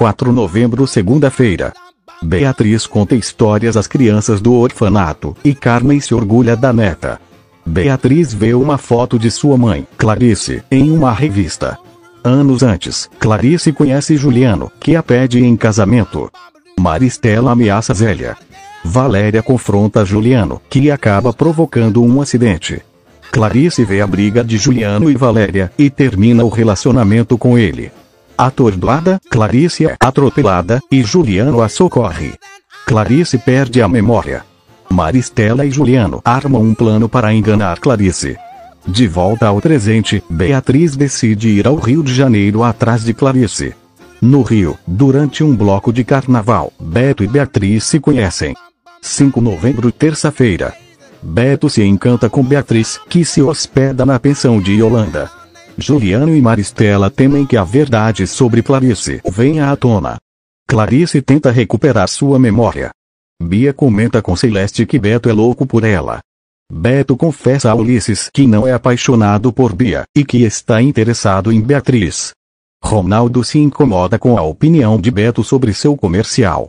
4 de novembro, segunda-feira. Beatriz conta histórias às crianças do orfanato, e Carmen se orgulha da neta. Beatriz vê uma foto de sua mãe, Clarice, em uma revista. Anos antes, Clarice conhece Juliano, que a pede em casamento. Maristela ameaça Zélia. Valéria confronta Juliano, que acaba provocando um acidente. Clarice vê a briga de Juliano e Valéria, e termina o relacionamento com ele atordoada, Clarice é atropelada, e Juliano a socorre. Clarice perde a memória. Maristela e Juliano armam um plano para enganar Clarice. De volta ao presente, Beatriz decide ir ao Rio de Janeiro atrás de Clarice. No Rio, durante um bloco de carnaval, Beto e Beatriz se conhecem. 5 de novembro, terça-feira. Beto se encanta com Beatriz, que se hospeda na pensão de Yolanda. Juliano e Maristela temem que a verdade sobre Clarice venha à tona. Clarice tenta recuperar sua memória. Bia comenta com Celeste que Beto é louco por ela. Beto confessa a Ulisses que não é apaixonado por Bia e que está interessado em Beatriz. Ronaldo se incomoda com a opinião de Beto sobre seu comercial.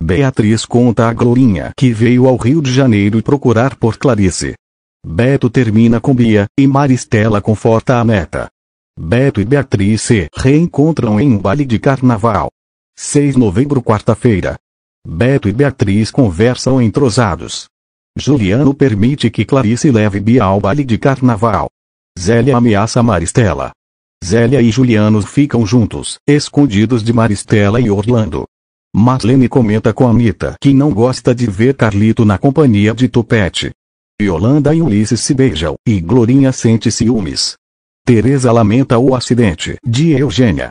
Beatriz conta a Glorinha que veio ao Rio de Janeiro procurar por Clarice. Beto termina com Bia, e Maristela conforta a neta. Beto e Beatriz se reencontram em um baile de carnaval. 6 de novembro, quarta-feira. Beto e Beatriz conversam entrosados. Juliano permite que Clarice leve Bia ao baile de carnaval. Zélia ameaça Maristela. Zélia e Juliano ficam juntos, escondidos de Maristela e Orlando. Marlene comenta com Anitta que não gosta de ver Carlito na companhia de Tupete. Yolanda e Ulisses se beijam, e Glorinha sente ciúmes. Teresa lamenta o acidente de Eugênia.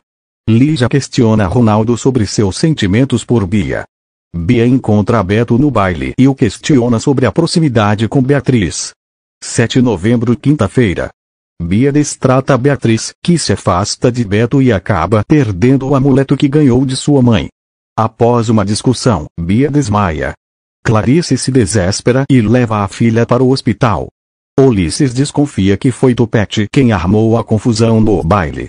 Lígia questiona Ronaldo sobre seus sentimentos por Bia. Bia encontra Beto no baile e o questiona sobre a proximidade com Beatriz. 7 de novembro, quinta-feira. Bia destrata Beatriz, que se afasta de Beto e acaba perdendo o amuleto que ganhou de sua mãe. Após uma discussão, Bia desmaia. Clarice se desespera e leva a filha para o hospital. Ulisses desconfia que foi Topete quem armou a confusão no baile.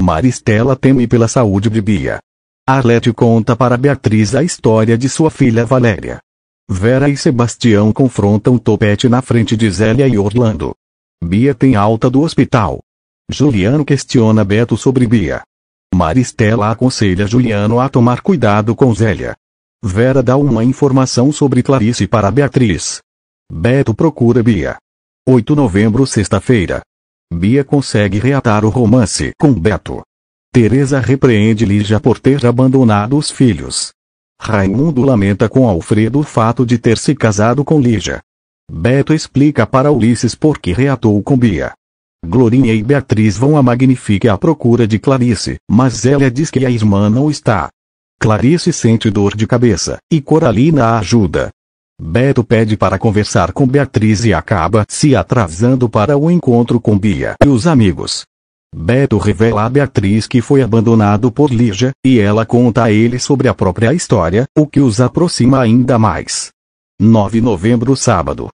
Maristela teme pela saúde de Bia. Arlete conta para Beatriz a história de sua filha Valéria. Vera e Sebastião confrontam Topete na frente de Zélia e Orlando. Bia tem alta do hospital. Juliano questiona Beto sobre Bia. Maristela aconselha Juliano a tomar cuidado com Zélia. Vera dá uma informação sobre Clarice para Beatriz. Beto procura Bia. 8 de novembro, sexta-feira. Bia consegue reatar o romance com Beto. Teresa repreende Lígia por ter abandonado os filhos. Raimundo lamenta com Alfredo o fato de ter se casado com Lígia. Beto explica para Ulisses por que reatou com Bia. Glorinha e Beatriz vão a Magnífica à procura de Clarice, mas ela diz que a irmã não está. Clarice sente dor de cabeça, e Coralina a ajuda. Beto pede para conversar com Beatriz e acaba se atrasando para o encontro com Bia e os amigos. Beto revela a Beatriz que foi abandonado por Lígia, e ela conta a ele sobre a própria história, o que os aproxima ainda mais. 9 de novembro sábado.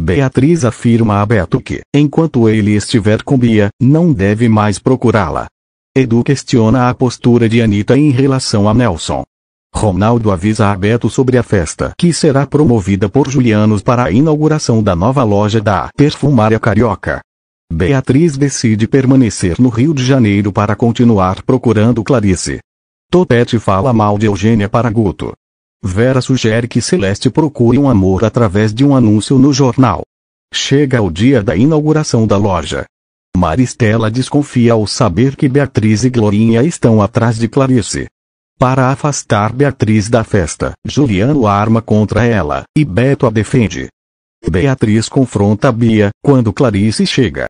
Beatriz afirma a Beto que, enquanto ele estiver com Bia, não deve mais procurá-la. Edu questiona a postura de Anitta em relação a Nelson. Ronaldo avisa a Beto sobre a festa que será promovida por Julianos para a inauguração da nova loja da Perfumaria Carioca. Beatriz decide permanecer no Rio de Janeiro para continuar procurando Clarice. Topete fala mal de Eugênia para Guto. Vera sugere que Celeste procure um amor através de um anúncio no jornal. Chega o dia da inauguração da loja. Maristela desconfia ao saber que Beatriz e Glorinha estão atrás de Clarice. Para afastar Beatriz da festa, Juliano arma contra ela, e Beto a defende. Beatriz confronta Bia, quando Clarice chega.